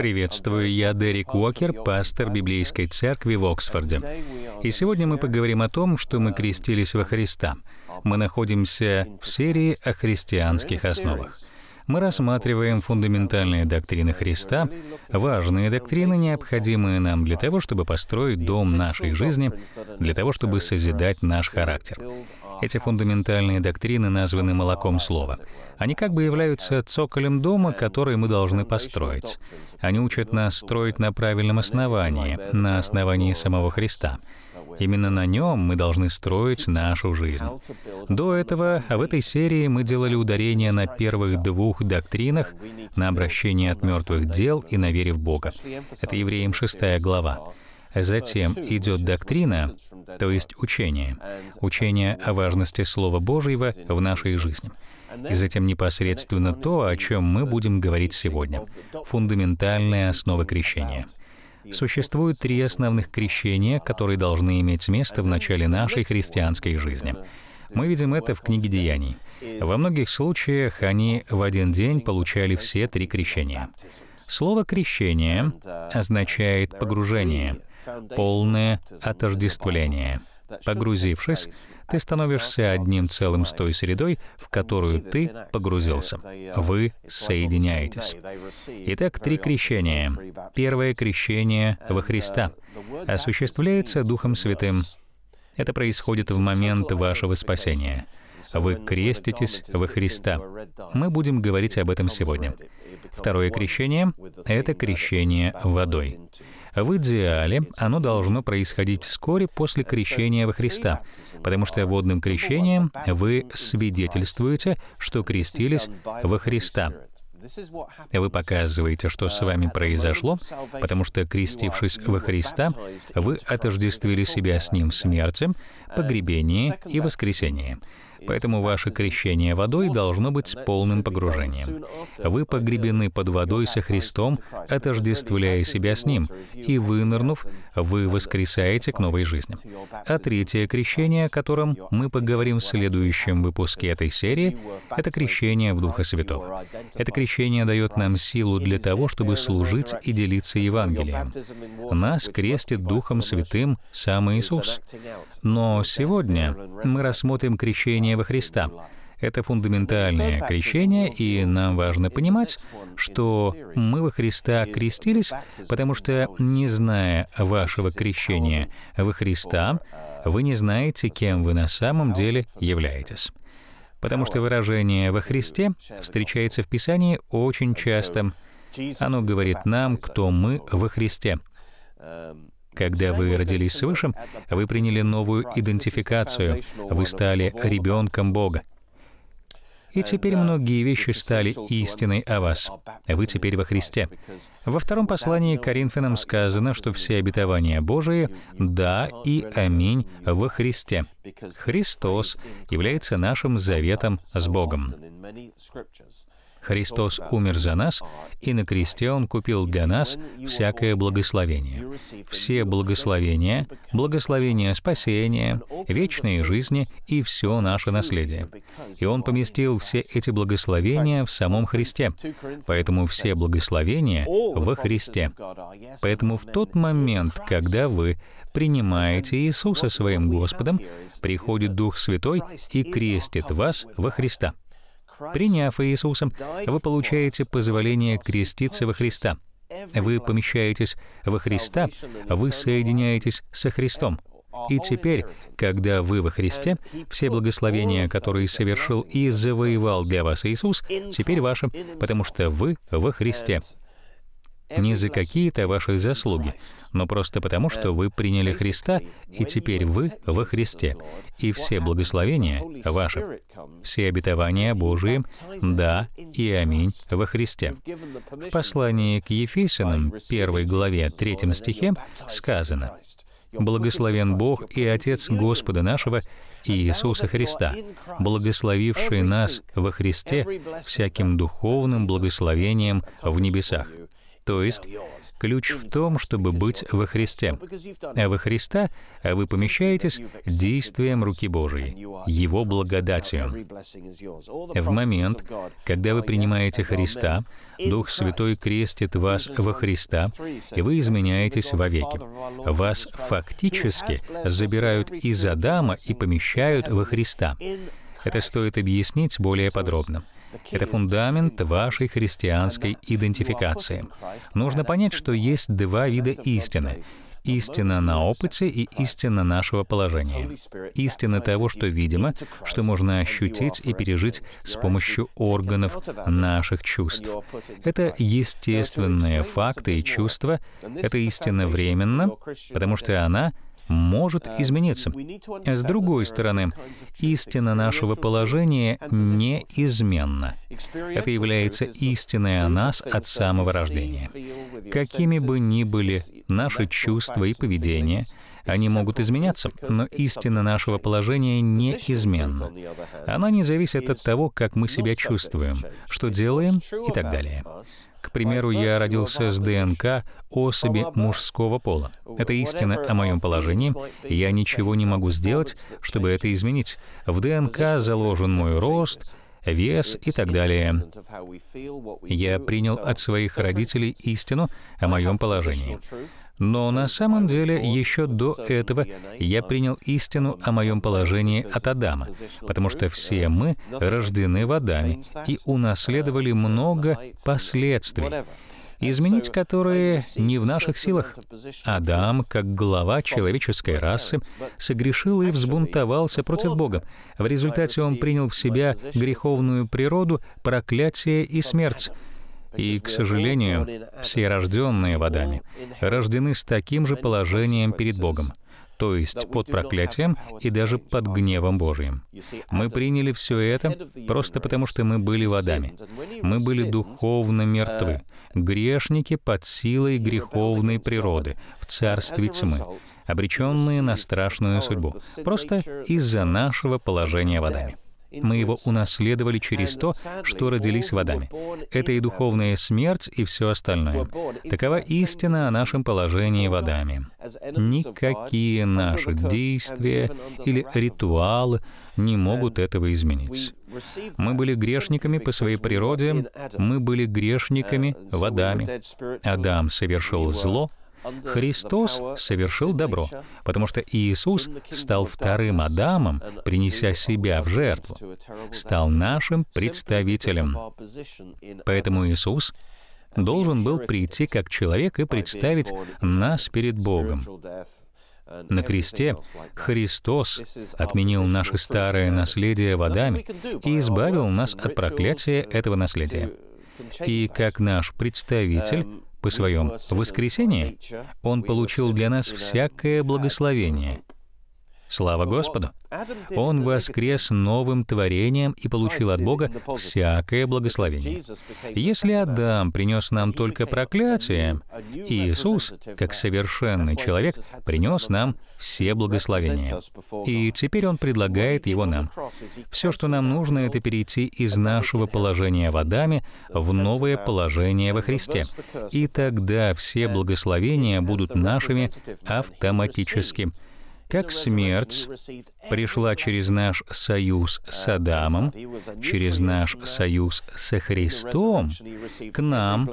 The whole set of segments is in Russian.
Приветствую, я Дерек Уокер, пастор Библейской церкви в Оксфорде. И сегодня мы поговорим о том, что мы крестились во Христа. Мы находимся в серии о христианских основах мы рассматриваем фундаментальные доктрины Христа, важные доктрины, необходимые нам для того, чтобы построить дом нашей жизни, для того, чтобы созидать наш характер. Эти фундаментальные доктрины названы молоком слова. Они как бы являются цоколем дома, который мы должны построить. Они учат нас строить на правильном основании, на основании самого Христа. Именно на нем мы должны строить нашу жизнь. До этого в этой серии мы делали ударение на первых двух доктринах, на обращение от мертвых дел и на вере в Бога. Это Евреям 6 глава. Затем идет доктрина, то есть учение, учение о важности Слова Божьего в нашей жизни. И затем непосредственно то, о чем мы будем говорить сегодня, фундаментальные основы крещения. Существует три основных крещения, которые должны иметь место в начале нашей христианской жизни. Мы видим это в книге «Деяний». Во многих случаях они в один день получали все три крещения. Слово «крещение» означает «погружение», «полное отождествление». Погрузившись, ты становишься одним целым с той средой, в которую ты погрузился. Вы соединяетесь. Итак, три крещения. Первое крещение во Христа осуществляется Духом Святым. Это происходит в момент вашего спасения. Вы креститесь во Христа. Мы будем говорить об этом сегодня. Второе крещение — это крещение водой. В идеале оно должно происходить вскоре после крещения во Христа, потому что водным крещением вы свидетельствуете, что крестились во Христа. Вы показываете, что с вами произошло, потому что, крестившись во Христа, вы отождествили себя с Ним в смерти, погребении и воскресении. Поэтому ваше крещение водой должно быть с полным погружением. Вы погребены под водой со Христом, отождествляя себя с Ним, и, вынырнув, вы воскресаете к новой жизни. А третье крещение, о котором мы поговорим в следующем выпуске этой серии, это крещение в Духа Святого. Это крещение дает нам силу для того, чтобы служить и делиться Евангелием. Нас крестит Духом Святым сам Иисус. Но сегодня мы рассмотрим крещение крещение во Христа. Это фундаментальное крещение, и нам важно понимать, что мы во Христа крестились, потому что, не зная вашего крещения во Христа, вы не знаете, кем вы на самом деле являетесь. Потому что выражение «во Христе» встречается в Писании очень часто. Оно говорит нам, кто мы во Христе. Когда вы родились свыше, вы приняли новую идентификацию, вы стали ребенком Бога. И теперь многие вещи стали истиной о вас. Вы теперь во Христе. Во втором послании к Коринфянам сказано, что все обетования Божии — да и аминь во Христе. Христос является нашим заветом с Богом. Христос умер за нас, и на кресте Он купил для нас всякое благословение. Все благословения, благословение спасения, вечные жизни и все наше наследие. И Он поместил все эти благословения в самом Христе. Поэтому все благословения во Христе. Поэтому в тот момент, когда вы принимаете Иисуса своим Господом, приходит Дух Святой и крестит вас во Христа. Приняв Иисуса, вы получаете позволение креститься во Христа. Вы помещаетесь во Христа, вы соединяетесь со Христом. И теперь, когда вы во Христе, все благословения, которые совершил и завоевал для вас Иисус, теперь ваши, потому что вы во Христе не за какие-то ваши заслуги, но просто потому, что вы приняли Христа, и теперь вы во Христе. И все благословения ваши, все обетования Божии, да и аминь во Христе. В послании к Ефесянам, 1 главе, 3 стихе сказано, Благословен Бог и Отец Господа нашего Иисуса Христа, благословивший нас во Христе всяким духовным благословением в небесах. То есть ключ в том, чтобы быть во Христе. А во Христа вы помещаетесь действием руки Божией, Его благодатью. В момент, когда вы принимаете Христа, Дух Святой крестит вас во Христа, и вы изменяетесь вовеки. Вас фактически забирают из Адама и помещают во Христа. Это стоит объяснить более подробно. Это фундамент вашей христианской идентификации. Нужно понять, что есть два вида истины истина на опыте и истина нашего положения. Истина того, что видимо, что можно ощутить и пережить с помощью органов наших чувств. Это естественные факты и чувства, это истина временно, потому что она — может измениться. С другой стороны, истина нашего положения неизменна. Это является истиной о нас от самого рождения. Какими бы ни были наши чувства и поведение, они могут изменяться, но истина нашего положения неизменна. Она не зависит от того, как мы себя чувствуем, что делаем и так далее. К примеру, я родился с ДНК особи мужского пола. Это истина о моем положении. Я ничего не могу сделать, чтобы это изменить. В ДНК заложен мой рост, вес и так далее. Я принял от своих родителей истину о моем положении. Но на самом деле еще до этого я принял истину о моем положении от Адама, потому что все мы рождены в Адаме и унаследовали много последствий изменить которые не в наших силах. Адам, как глава человеческой расы, согрешил и взбунтовался против Бога. В результате он принял в себя греховную природу, проклятие и смерть. И, к сожалению, все рожденные в Адаме рождены с таким же положением перед Богом, то есть под проклятием и даже под гневом Божьим. Мы приняли все это просто потому, что мы были в Адаме. Мы были духовно мертвы, грешники под силой греховной природы, в царстве тьмы, обреченные на страшную судьбу, просто из-за нашего положения в Адаме. Мы его унаследовали через то, что родились водами. Это и духовная смерть, и все остальное. Такова истина о нашем положении водами. Никакие наши действия или ритуалы не могут этого изменить. Мы были грешниками по своей природе, мы были грешниками водами. Адам совершил зло, Христос совершил добро, потому что Иисус стал вторым Адамом, принеся себя в жертву, стал нашим представителем. Поэтому Иисус должен был прийти как человек и представить нас перед Богом. На кресте Христос отменил наше старое наследие в и избавил нас от проклятия этого наследия. И как наш um, представитель по своем воскресении, Он получил для нас всякое благословение, Слава Господу! Он воскрес новым творением и получил от Бога всякое благословение. Если Адам принес нам только проклятие, Иисус, как совершенный человек, принес нам все благословения. И теперь Он предлагает его нам. Все, что нам нужно, это перейти из нашего положения в Адаме в новое положение во Христе. И тогда все благословения будут нашими автоматически как смерть пришла через наш союз с Адамом, через наш союз со Христом, к нам,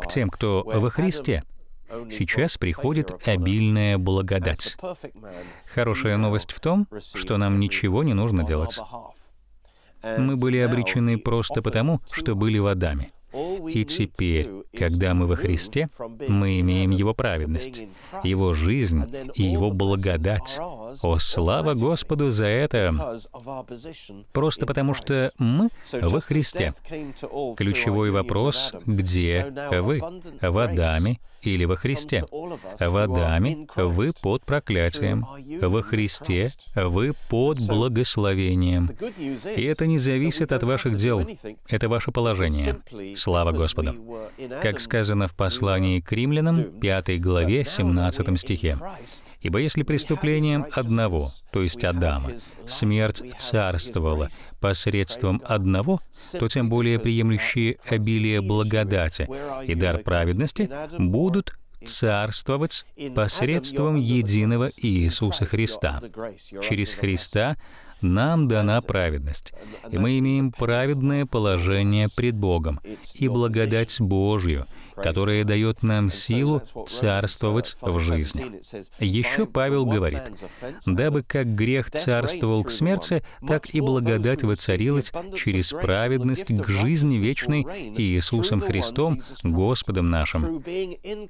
к тем, кто во Христе, Сейчас приходит обильная благодать. Хорошая новость в том, что нам ничего не нужно делать. Мы были обречены просто потому, что были в Адаме. И теперь, когда мы во Христе, мы имеем Его праведность, Его жизнь и Его благодать. О, слава Господу за это! Просто потому, что мы во Христе. Ключевой вопрос — где вы? В Адаме или во Христе. В Адаме вы под проклятием, во Христе вы под благословением. И это не зависит от ваших дел, это ваше положение. Слава Господу! Как сказано в послании к римлянам, 5 главе, 17 стихе. «Ибо если преступлением одного, то есть Адама, смерть царствовала посредством одного, то тем более приемлющие обилие благодати и дар праведности будут будут царствовать посредством единого Иисуса Христа. Через Христа нам дана праведность, и мы имеем праведное положение пред Богом и благодать Божью — которое дает нам силу царствовать в жизни. Еще Павел говорит, «Дабы как грех царствовал к смерти, так и благодать воцарилась через праведность к жизни вечной Иисусом Христом, Господом нашим».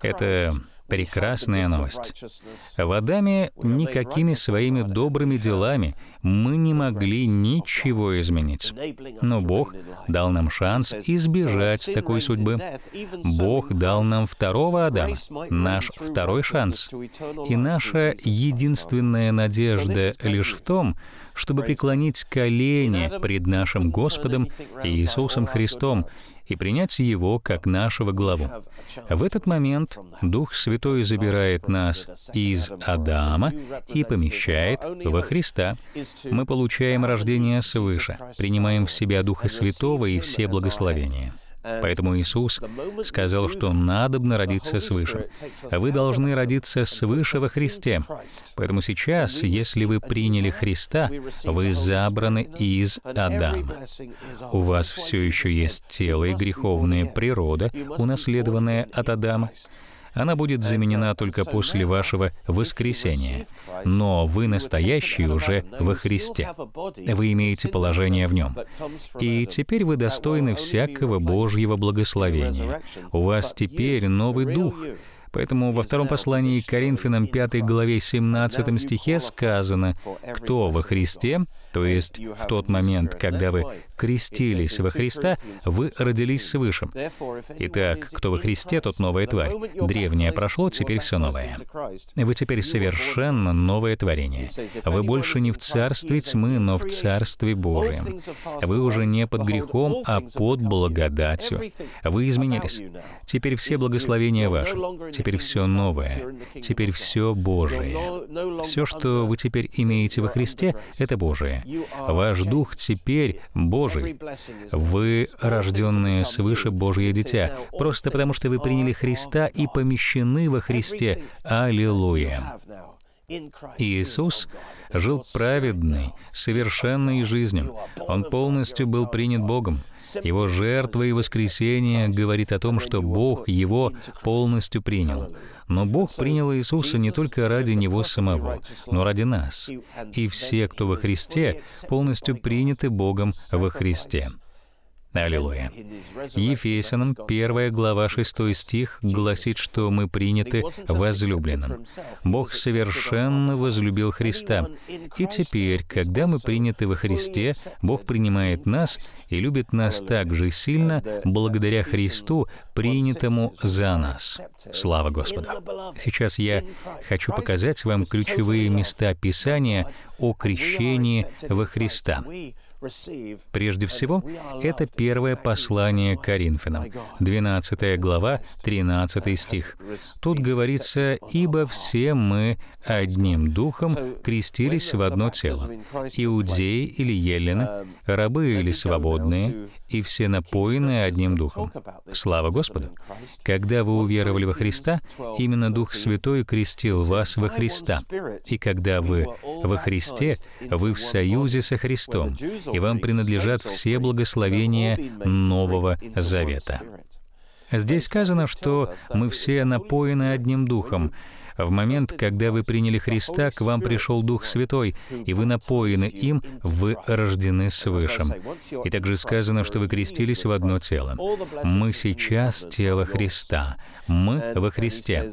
Это Прекрасная новость. В Адаме никакими своими добрыми делами мы не могли ничего изменить. Но Бог дал нам шанс избежать такой судьбы. Бог Бог дал нам второго Адама, наш второй шанс. И наша единственная надежда лишь в том, чтобы преклонить колени пред нашим Господом Иисусом Христом и принять Его как нашего главу. В этот момент Дух Святой забирает нас из Адама и помещает во Христа. Мы получаем рождение свыше, принимаем в себя Духа Святого и все благословения. Поэтому Иисус сказал, что надобно родиться свыше. А вы должны родиться свыше во Христе. Поэтому сейчас, если вы приняли Христа, вы забраны из Адама. У вас все еще есть тело и греховная природа, унаследованная от Адама. Она будет uh, заменена только после вашего воскресения. Но вы настоящие уже во Христе. Вы имеете положение в Нем. И теперь вы достойны всякого Божьего благословения. У вас теперь новый дух. Поэтому во втором послании к Коринфянам 5 главе 17 стихе сказано, «Кто во Христе, то есть в тот момент, когда вы крестились во Христа, вы родились свыше. Итак, кто во Христе, тот новая тварь. Древнее прошло, теперь все новое. Вы теперь совершенно новое творение. Вы больше не в царстве тьмы, но в царстве Божьем. Вы уже не под грехом, а под благодатью. Вы изменились. Теперь все благословения ваши. Теперь все новое. Теперь все Божие. Все, что вы теперь имеете во Христе, это Божие. Ваш дух теперь Божий Божий. Вы рожденные свыше Божье дитя, просто потому что вы приняли Христа и помещены во Христе. Аллилуйя. Иисус жил праведной, совершенной жизнью. Он полностью был принят Богом. Его жертва и воскресение говорит о том, что Бог его полностью принял. Но Бог принял Иисуса не только ради Него самого, но ради нас. И все, кто во Христе, полностью приняты Богом во Христе. Аллилуйя. Ефесянам 1 глава 6 стих гласит, что мы приняты возлюбленным. Бог совершенно возлюбил Христа. И теперь, когда мы приняты во Христе, Бог принимает нас и любит нас так же сильно благодаря Христу, принятому за нас. Слава Господу! Сейчас я хочу показать вам ключевые места Писания о крещении во Христа. Прежде всего, это первое послание к oh Коринфянам, 12 глава, 13 стих. Тут говорится, «Ибо все мы одним духом крестились в одно тело, иудеи или елены, um, рабы или свободные, и все напоены одним Духом. Слава Господу! Когда вы уверовали во Христа, именно Дух Святой крестил вас во Христа. И когда вы во Христе, вы в союзе со Христом, и вам принадлежат все благословения Нового Завета. Здесь сказано, что мы все напоены одним духом, в момент, когда вы приняли Христа, к вам пришел Дух Святой, и вы напоены им, вы рождены свыше. И также сказано, что вы крестились в одно тело. Мы сейчас тело Христа. Мы во Христе.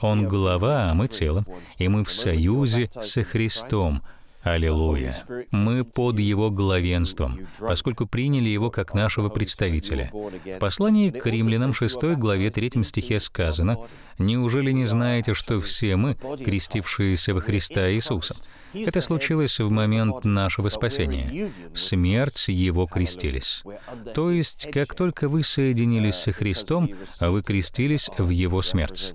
Он глава, а мы тело. И мы в союзе со Христом. Аллилуйя. Мы под Его главенством, поскольку приняли Его как нашего представителя. В послании к римлянам 6 главе 3 стихе сказано, «Неужели не знаете, что все мы, крестившиеся во Христа Иисуса?» Это случилось в момент нашего спасения. В смерть Его крестились. То есть, как только вы соединились со Христом, вы крестились в Его смерть.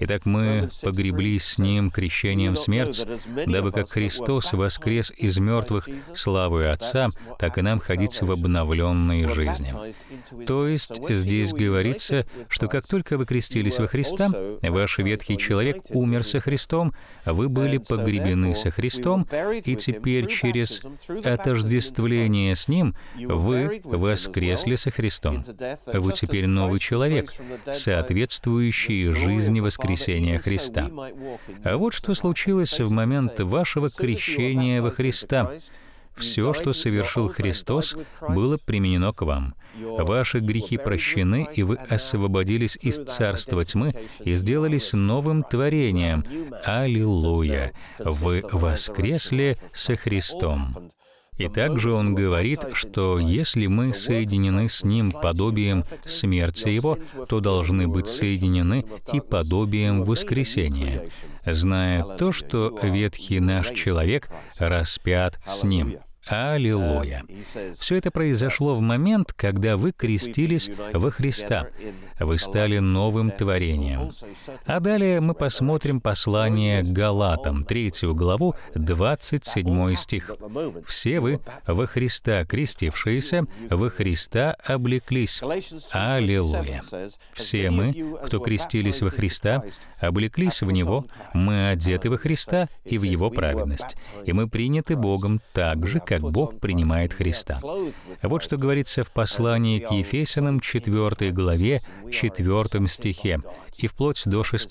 Итак, мы погребли с Ним крещением смерть, дабы как Христос во воскрес из мертвых славою Отца, так и нам ходить в обновленной жизни. То есть здесь говорится, что как только вы крестились во Христа, ваш ветхий человек умер со Христом, вы были погребены со Христом, и теперь через отождествление с Ним вы воскресли со Христом. Вы теперь новый человек, соответствующий жизни воскресения Христа. А вот что случилось в момент вашего крещения крещение во Христа. Все, что совершил Христос, было применено к вам. Ваши грехи прощены, и вы освободились из царства тьмы и сделались новым творением. Аллилуйя! Вы воскресли со Христом. И также он говорит, что если мы соединены с Ним подобием смерти Его, то должны быть соединены и подобием воскресения, зная то, что ветхий наш человек распят с Ним. Аллилуйя. Um, Все это произошло в момент, когда вы крестились во Христа. Вы стали новым творением. А далее мы посмотрим послание Галатам, 3 главу, 27 стих. «Все вы во Христа крестившиеся, во Христа облеклись». Аллилуйя. Все мы, кто крестились во Христа, облеклись в Него, мы одеты во Христа и в Его праведность, и мы приняты Богом так же, как как Бог принимает Христа. Вот что говорится в послании к Ефесянам 4 главе 4 стихе и вплоть до 6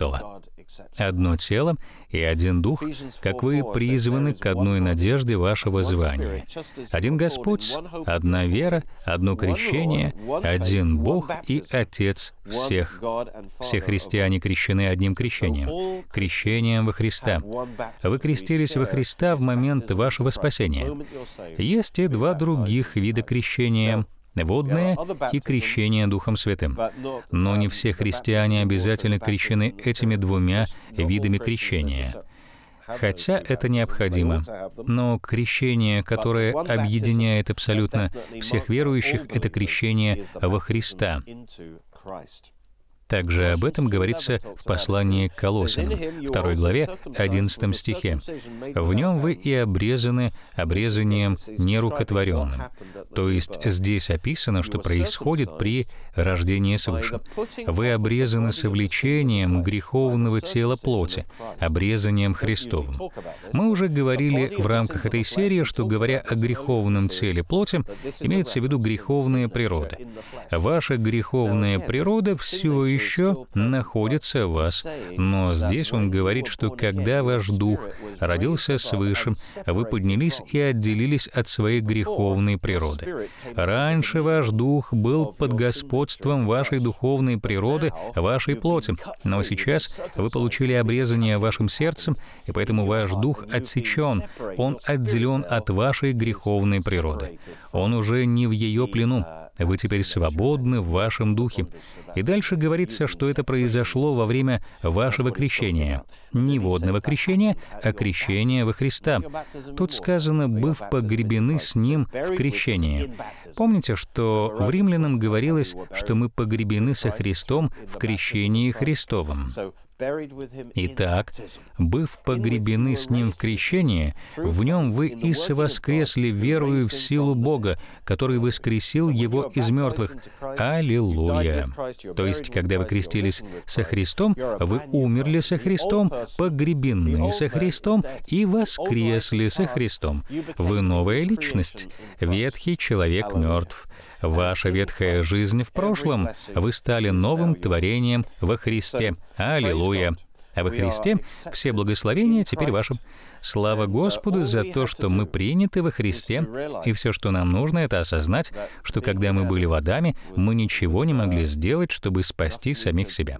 одно тело и один дух, как вы призваны к одной надежде вашего звания. Один Господь, одна вера, одно крещение, один Бог и Отец всех. Все христиане крещены одним крещением, крещением во Христа. Вы крестились во Христа в момент вашего спасения. Есть и два других вида крещения — водное и крещение Духом Святым. Но не uh, все христиане обязательно крещены этими двумя видами крещения. Хотя это необходимо. Но крещение, которое объединяет абсолютно всех верующих, это крещение во Христа. Также об этом говорится в послании к Колоссянам, 2 главе, 11 стихе. «В нем вы и обрезаны обрезанием нерукотворенным». То есть здесь описано, что происходит при рождении свыше. «Вы обрезаны совлечением греховного тела плоти, обрезанием Христовым». Мы уже говорили в рамках этой серии, что, говоря о греховном теле плоти, имеется в виду греховная природа. Ваша греховная природа все еще еще находится в вас. Но здесь он говорит, что когда ваш дух родился свыше, вы поднялись и отделились от своей греховной природы. Раньше ваш дух был под господством вашей духовной природы, вашей плоти, но сейчас вы получили обрезание вашим сердцем, и поэтому ваш дух отсечен, он отделен от вашей греховной природы. Он уже не в ее плену. Вы теперь свободны в вашем духе. И дальше говорится, что это произошло во время вашего крещения. Не водного крещения, а крещения во Христа. Тут сказано «быв погребены с Ним в крещении». Помните, что в Римлянам говорилось, что мы погребены со Христом в крещении Христовом. Итак, быв погребены с Ним в крещении, в Нем вы и совоскресли верою в силу Бога, который воскресил Его из мертвых. Аллилуйя! То есть, когда вы крестились со Христом, вы умерли со Христом, погребены со Христом и воскресли со Христом. Вы новая личность. Ветхий человек мертв. Ваша ветхая жизнь в прошлом. Вы стали новым творением во Христе. Аллилуйя! А во Христе все благословения теперь ваши. Слава Господу за то, что мы приняты во Христе, и все, что нам нужно, это осознать, что когда мы были в Адаме, мы ничего не могли сделать, чтобы спасти самих себя.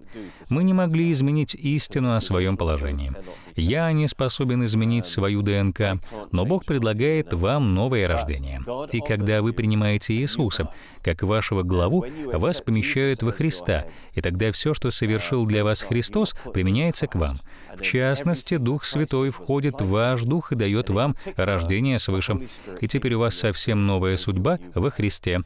Мы не могли изменить истину о своем положении. Я не способен изменить свою ДНК, но Бог предлагает вам новое рождение. И когда вы принимаете Иисуса, как вашего главу, вас помещают во Христа, и тогда все, что совершил для вас Христос, применяется к вам. В частности, Дух Святой входит в ваш дух и дает вам рождение свыше. И теперь у вас совсем новая судьба во Христе.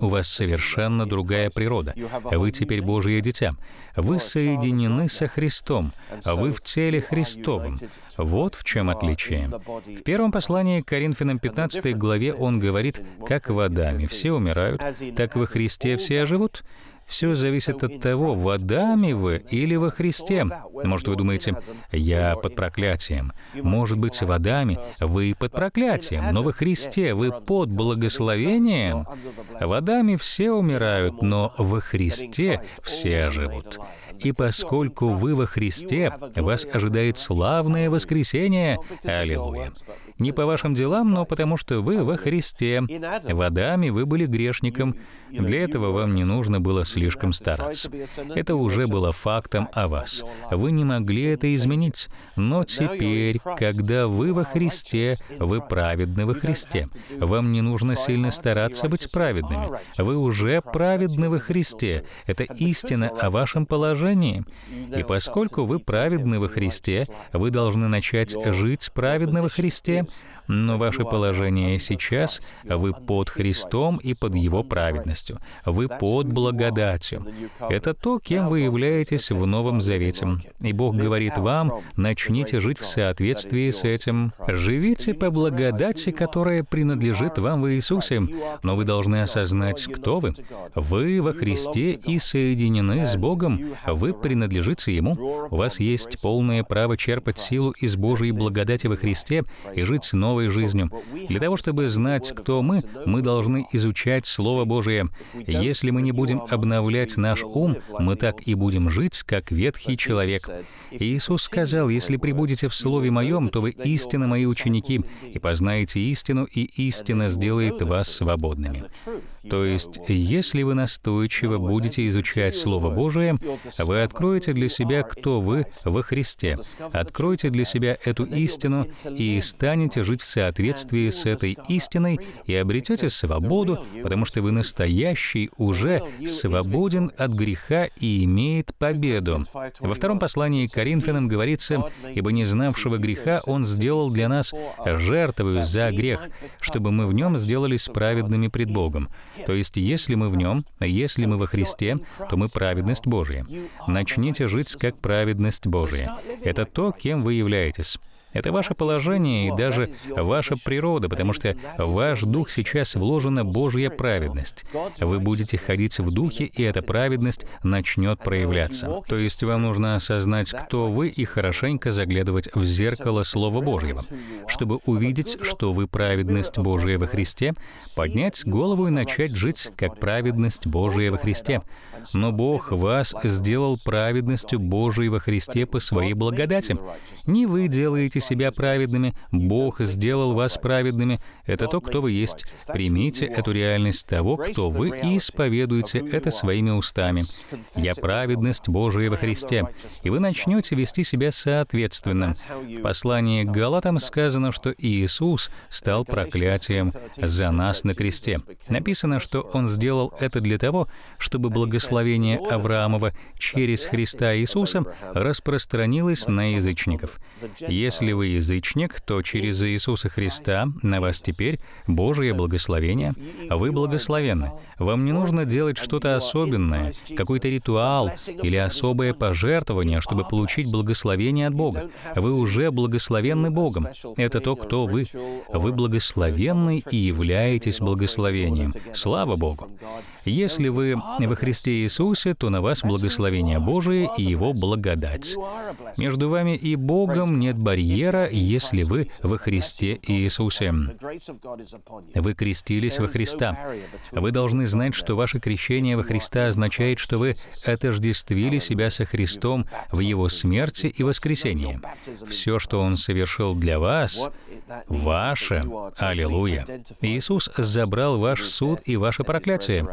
У вас совершенно другая природа. Вы теперь Божье дитя. Вы соединены со Христом. Вы в теле Христовом. Вот в чем отличие. В первом послании к Коринфянам 15 главе он говорит, как водами все умирают, так во Христе все оживут. Все зависит от того, водами вы или во Христе. Может, вы думаете, я под проклятием. Может быть, в Адаме вы под проклятием, но во Христе вы под благословением. Водами все умирают, но во Христе все живут. И поскольку вы во Христе, вас ожидает славное воскресение. Аллилуйя. Не по вашим делам, но потому что вы во Христе. В Адаме вы были грешником. Для этого вам не нужно было слишком стараться. Это уже было фактом о вас. Вы не могли это изменить. Но теперь, когда вы во Христе, вы праведны во Христе. Вам не нужно сильно стараться быть праведными. Вы уже праведны во Христе. Это истина о вашем положении. И поскольку вы праведны во Христе, вы должны начать жить праведно во Христе, Yes. Но ваше положение сейчас — вы под Христом и под Его праведностью. Вы под благодатью. Это то, кем вы являетесь в Новом Завете. И Бог говорит вам, начните жить в соответствии с этим. Живите по благодати, которая принадлежит вам в Иисусе. Но вы должны осознать, кто вы. Вы во Христе и соединены с Богом. Вы принадлежите Ему. У вас есть полное право черпать силу из Божьей благодати во Христе и жить новым новой жизнью. Для того, чтобы знать, кто мы, мы должны изучать Слово Божие. Если мы не будем обновлять наш ум, мы так и будем жить, как ветхий человек. Иисус сказал, «Если прибудете в Слове Моем, то вы истинно Мои ученики, и познаете истину, и истина сделает вас свободными». То есть, если вы настойчиво будете изучать Слово Божие, вы откроете для себя, кто вы во Христе, откройте для себя эту истину и станете жить в соответствии с этой истиной и обретете свободу, потому что вы настоящий уже свободен от греха и имеет победу. Во втором послании к Коринфянам говорится, «Ибо не знавшего греха Он сделал для нас жертвою за грех, чтобы мы в нем сделались праведными пред Богом». То есть, если мы в нем, если мы во Христе, то мы праведность Божия. Начните жить как праведность Божия. Это то, кем вы являетесь. Это ваше положение и даже ваша природа, потому что в ваш дух сейчас вложена Божья праведность. Вы будете ходить в духе, и эта праведность начнет проявляться. То есть вам нужно осознать, кто вы, и хорошенько заглядывать в зеркало Слова Божьего, чтобы увидеть, что вы праведность Божия во Христе, поднять голову и начать жить как праведность Божия во Христе. Но Бог вас сделал праведностью Божией во Христе по своей благодати. Не вы делаете Считайте себя праведными. Бог сделал вас праведными. Это то, кто вы есть. Примите эту реальность того, кто вы, и исповедуйте это своими устами. «Я праведность Божия во Христе». И вы начнете вести себя соответственно. В послании к Галатам сказано, что Иисус стал проклятием за нас на кресте. Написано, что Он сделал это для того, чтобы благословение Авраамова через Христа Иисуса распространилось на язычников. Если если вы язычник, то через Иисуса Христа на вас теперь Божие благословение, вы благословенны. Вам не нужно делать что-то особенное, какой-то ритуал или особое пожертвование, чтобы получить благословение от Бога. Вы уже благословенны Богом. Это то, кто вы. Вы благословенны и являетесь благословением. Слава Богу! Если вы во Христе Иисусе, то на вас благословение Божие и Его благодать. Между вами и Богом нет барьера, если вы во Христе Иисусе. Вы крестились во Христа. Вы должны признать, что ваше крещение во Христа означает, что вы отождествили себя со Христом в Его смерти и воскресении. Все, что Он совершил для вас, ваше. Аллилуйя. Иисус забрал ваш суд и ваше проклятие.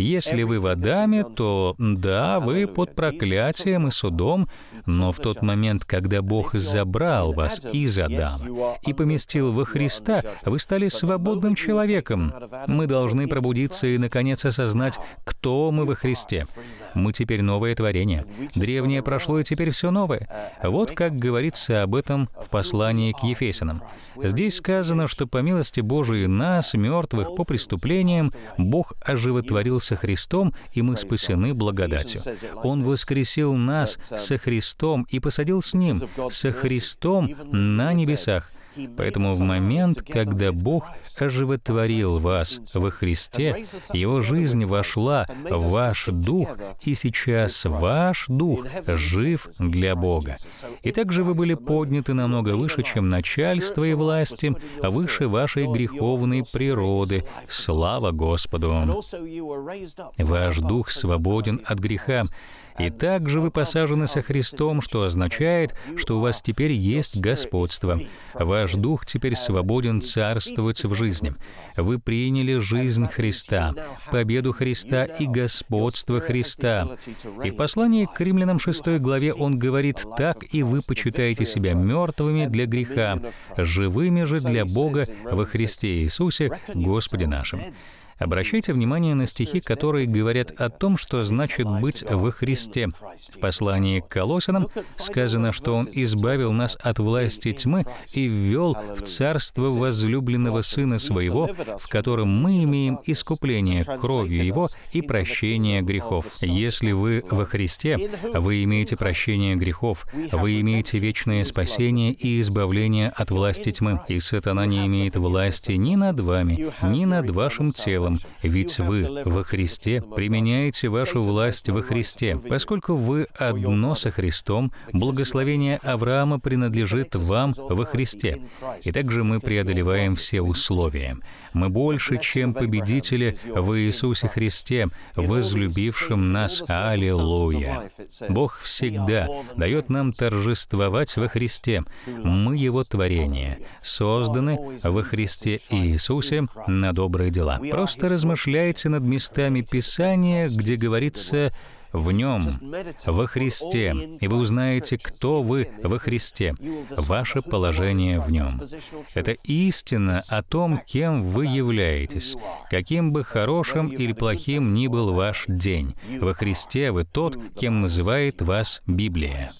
Если вы в Адаме, то да, вы под проклятием и судом, но в тот момент, когда Бог забрал вас из Адама и поместил во Христа, вы стали свободным человеком. Мы должны пробудиться и, наконец, осознать, кто мы во Христе. Мы теперь новое творение. Древнее прошло, и теперь все новое. Вот как говорится об этом в послании к Ефесиным. Здесь сказано, что по милости Божией нас, мертвых, по преступлениям, Бог оживотворился Христом, и мы спасены благодатью. Он воскресил нас со Христом и посадил с Ним, со Христом на небесах, Поэтому в момент, когда Бог оживотворил вас во Христе, Его жизнь вошла в ваш дух, и сейчас ваш дух жив для Бога. И также вы были подняты намного выше, чем начальство и власти, выше вашей греховной природы. Слава Господу! Ваш дух свободен от греха. И также вы посажены со Христом, что означает, что у вас теперь есть господство. Ваш дух теперь свободен царствовать в жизни. Вы приняли жизнь Христа, победу Христа и господство Христа. И в послании к римлянам 6 главе он говорит, «Так и вы почитаете себя мертвыми для греха, живыми же для Бога во Христе Иисусе Господе нашим». Обращайте внимание на стихи, которые говорят о том, что значит быть во Христе. В послании к Колосинам сказано, что Он избавил нас от власти тьмы и ввел в царство возлюбленного Сына Своего, в котором мы имеем искупление кровью Его и прощение грехов. Если вы во Христе, вы имеете прощение грехов, вы имеете вечное спасение и избавление от власти тьмы, и сатана не имеет власти ни над вами, ни над вашим телом, Богом, ведь вы во Христе применяете вашу власть во Христе. Поскольку вы одно со Христом, благословение Авраама принадлежит вам во Христе. И также мы преодолеваем все условия. Мы больше, чем победители в Иисусе Христе, возлюбившим нас. Аллилуйя! Бог всегда дает нам торжествовать во Христе. Мы Его творение, созданы во Христе Иисусе на добрые дела. Просто просто размышляйте над местами Писания, где говорится в Нем, во Христе, и вы узнаете, кто вы во Христе, ваше положение в Нем. Это истина о том, кем вы являетесь, каким бы хорошим или плохим ни был ваш день. Во Христе вы тот, кем называет вас Библия.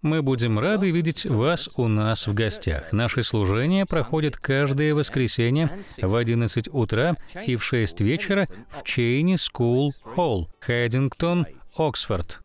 Мы будем рады видеть вас у нас в гостях. Наши служения проходят каждое воскресенье в 11 утра и в 6 вечера в Чейни Скул Холл, Хэддингтон, Оксфорд.